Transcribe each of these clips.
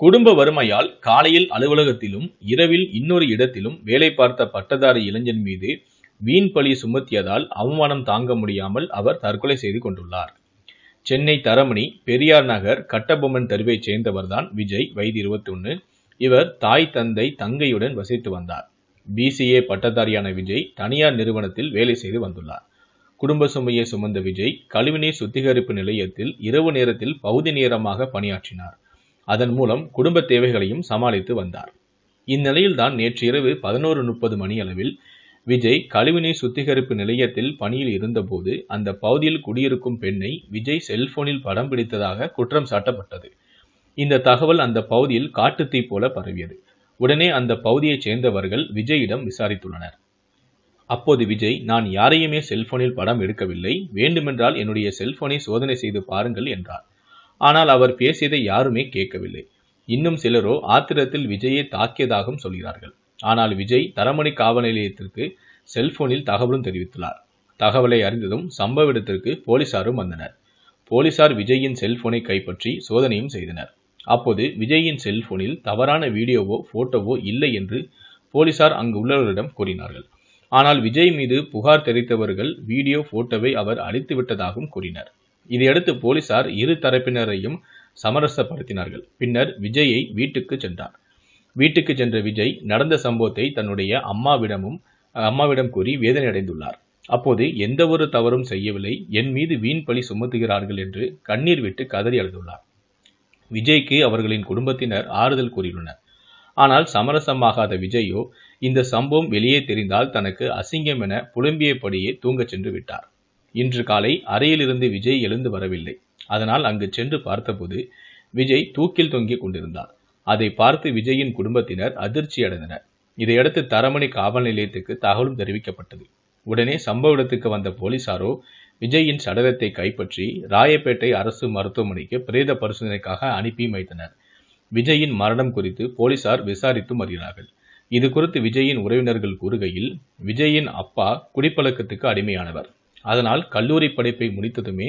குடும்ப வறுமையால் காலையில் அலுவலகத்திலும் இரவில் இன்னொரு இடத்திலும் வேலை பார்த்த பட்டதாரி இளைஞன் மீது வீண் பழி சுமத்தியதால் அவமானம் தாங்க முடியாமல் அவர் தற்கொலை செய்து கொண்டுள்ளார் சென்னை தரமணி பெரியார் நகர் கட்டபொம்மன் தெருவைச் சேர்ந்தவர்தான் விஜய் வயது இருபத்தொன்னு இவர் தாய் தந்தை தங்கையுடன் வசித்து வந்தார் பிசிஏ பட்டதாரியான விஜய் தனியார் நிறுவனத்தில் வேலை செய்து வந்துள்ளார் குடும்ப சுமையை சுமந்த விஜய் கழிவுநீர் சுத்திகரிப்பு நிலையத்தில் இரவு நேரத்தில் பகுதி நேரமாக பணியாற்றினார் அதன் மூலம் குடும்ப தேவைகளையும் சமாளித்து வந்தார் இந்நிலையில்தான் நேற்று இரவு பதினோரு முப்பது மணியளவில் விஜய் கழிவுநீர் சுத்திகரிப்பு நிலையத்தில் பணியில் இருந்தபோது அந்த பகுதியில் குடியிருக்கும் பெண்ணை விஜய் செல்போனில் படம் பிடித்ததாக குற்றம் சாட்டப்பட்டது இந்த தகவல் அந்த பகுதியில் காட்டுத்தீ போல பரவியது உடனே அந்த பகுதியைச் சேர்ந்தவர்கள் விஜயிடம் விசாரித்துள்ளனர் அப்போது விஜய் நான் யாரையுமே செல்போனில் படம் எடுக்கவில்லை வேண்டுமென்றால் என்னுடைய செல்போனை சோதனை செய்து பாருங்கள் என்றார் ஆனால் அவர் பேசியதை யாருமே கேட்கவில்லை இன்னும் சிலரோ ஆத்திரத்தில் விஜயை தாக்கியதாகவும் சொல்கிறார்கள் ஆனால் விஜய் தரமணி காவல் நிலையத்திற்கு செல்போனில் தகவலும் தெரிவித்துள்ளார் தகவலை அறிந்ததும் சம்பவ இடத்திற்கு போலீசாரும் வந்தனர் போலீசார் விஜயின் செல்போனை கைப்பற்றி சோதனையும் செய்தனர் அப்போது விஜயின் செல்போனில் தவறான வீடியோவோ போட்டோவோ இல்லை என்று போலீசார் அங்கு உள்ளவர்களிடம் கூறினார்கள் ஆனால் விஜய் மீது புகார் தெரிவித்தவர்கள் வீடியோ போட்டோவை அவர் அழித்து விட்டதாகவும் கூறினர் இதையடுத்து போலீசார் இரு தரப்பினரையும் சமரசப்படுத்தினார்கள் பின்னர் விஜயை வீட்டுக்கு சென்றார் வீட்டுக்கு சென்ற விஜய் நடந்த சம்பவத்தை தன்னுடைய அம்மாவிடமும் அம்மாவிடம் கூறி வேதனை அடைந்துள்ளார் அப்போது எந்த ஒரு தவறும் செய்யவில்லை என் மீது வீண் பழி சுமத்துகிறார்கள் என்று கண்ணீர் விட்டு கதறி அழுதுள்ளார் விஜய்க்கு அவர்களின் குடும்பத்தினர் ஆறுதல் கூறியுள்ளனர் ஆனால் சமரசமாகாத விஜயோ இந்த சம்பவம் வெளியே தெரிந்தால் தனக்கு அசிங்கம் என புலம்பியபடியே தூங்கச் சென்று விட்டார் இன்று காலை அறையிலிருந்து விஜய் எழுந்து வரவில்லை அதனால் அங்கு சென்று பார்த்தபோது விஜய் தூக்கில் தொங்கிக் கொண்டிருந்தார் அதை பார்த்து விஜயின் குடும்பத்தினர் அதிர்ச்சி அடைந்தனர் இதையடுத்து தரமணி காவல் நிலையத்துக்கு தகவலும் தெரிவிக்கப்பட்டது உடனே சம்பவ இடத்துக்கு வந்த போலீசாரோ விஜயின் சடலத்தை கைப்பற்றி ராயப்பேட்டை அரசு மருத்துவமனைக்கு பிரேத பரிசோதனைக்காக அனுப்பி வைத்தனர் விஜயின் மரணம் குறித்து போலீசார் விசாரித்து வருகிறார்கள் இது குறித்து விஜயின் உறவினர்கள் கூறுகையில் விஜயின் அப்பா குடிப்பழக்கத்துக்கு அடிமையானவர் அதனால் கல்லூரி படிப்பை முடித்ததுமே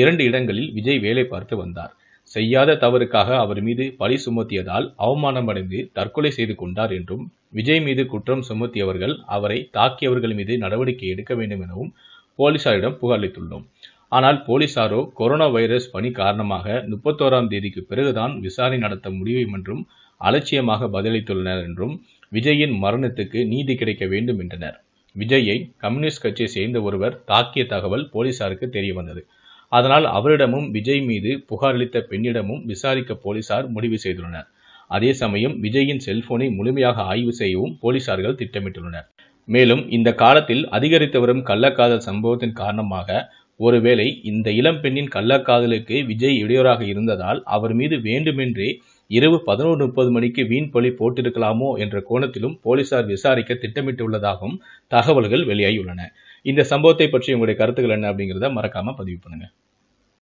இரண்டு இடங்களில் விஜய் வேலை பார்த்து வந்தார் செய்யாத தவறுக்காக அவர் மீது பழி சுமத்தியதால் அவமானமடைந்து தற்கொலை செய்து கொண்டார் என்றும் விஜய் மீது குற்றம் சுமத்தியவர்கள் அவரை தாக்கியவர்கள் மீது நடவடிக்கை எடுக்க வேண்டும் எனவும் போலீசாரிடம் புகாரளித்துள்ளோம் ஆனால் போலீசாரோ கொரோனா வைரஸ் பணி காரணமாக முப்பத்தோராம் தேதிக்கு பிறகுதான் விசாரணை நடத்த முடியும் என்றும் அலட்சியமாக பதிலளித்துள்ளனர் என்றும் விஜயின் மரணத்துக்கு நீதி கிடைக்க வேண்டும் என்றனர் விஜயை கம்யூனிஸ்ட் கட்சியை சேர்ந்த ஒருவர் தாக்கிய தகவல் போலீசாருக்கு தெரிய வந்தது அதனால் அவரிடமும் விஜய் மீது புகார் அளித்த பெண்ணிடமும் விசாரிக்க போலீசார் முடிவு செய்துள்ளனர் அதே சமயம் விஜயின் செல்போனை முழுமையாக ஆய்வு செய்யவும் போலீசார்கள் திட்டமிட்டுள்ளனர் மேலும் இந்த காலத்தில் அதிகரித்து வரும் கள்ளக்காதல் சம்பவத்தின் காரணமாக ஒருவேளை இந்த இளம் பெண்ணின் கள்ளக்காதலுக்கு விஜய் இடையூறாக இருந்ததால் அவர் மீது வேண்டுமென்றே இரவு பதினோரு முப்பது மணிக்கு வீண் பழி போட்டிருக்கலாமோ என்ற கோணத்திலும் போலீசார் விசாரிக்க திட்டமிட்டுள்ளதாகவும் தகவல்கள் வெளியாகியுள்ளன இந்த சம்பவத்தை பற்றி உங்களுடைய கருத்துக்கள் என்ன அப்படிங்கிறத மறக்காம பதிவு பண்ணுங்க